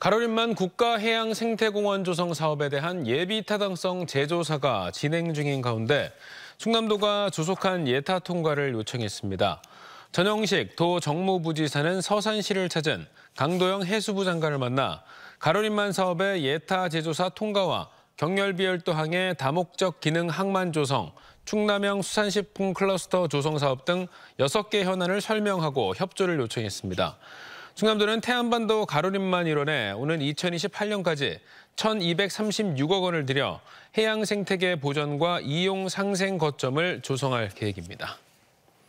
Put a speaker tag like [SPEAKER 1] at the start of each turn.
[SPEAKER 1] 가로림만 국가해양생태공원 조성 사업에 대한 예비 타당성 재조사가 진행 중인 가운데 충남도가 조속한 예타 통과를 요청했습니다. 전영식 도 정무부지사는 서산시를 찾은 강도영 해수부 장관을 만나 가로림만 사업의 예타 재조사 통과와 경렬비열도항의 다목적 기능 항만 조성, 충남형 수산식품 클러스터 조성 사업 등 6개 현안을 설명하고 협조를 요청했습니다. 충남도는 태안반도 가로림만 이원에 오는 2028년까지 1,236억 원을 들여 해양 생태계 보전과 이용 상생 거점을 조성할 계획입니다.